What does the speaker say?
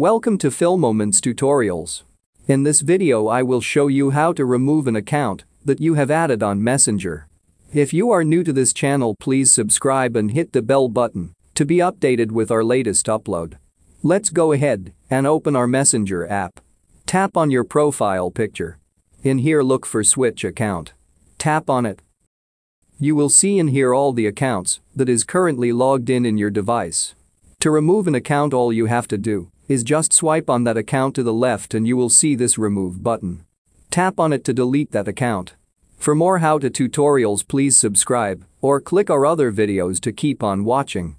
Welcome to Moments Tutorials. In this video I will show you how to remove an account that you have added on Messenger. If you are new to this channel please subscribe and hit the bell button to be updated with our latest upload. Let's go ahead and open our Messenger app. Tap on your profile picture. In here look for switch account. Tap on it. You will see in here all the accounts that is currently logged in in your device. To remove an account all you have to do is just swipe on that account to the left and you will see this remove button. Tap on it to delete that account. For more how-to tutorials please subscribe or click our other videos to keep on watching.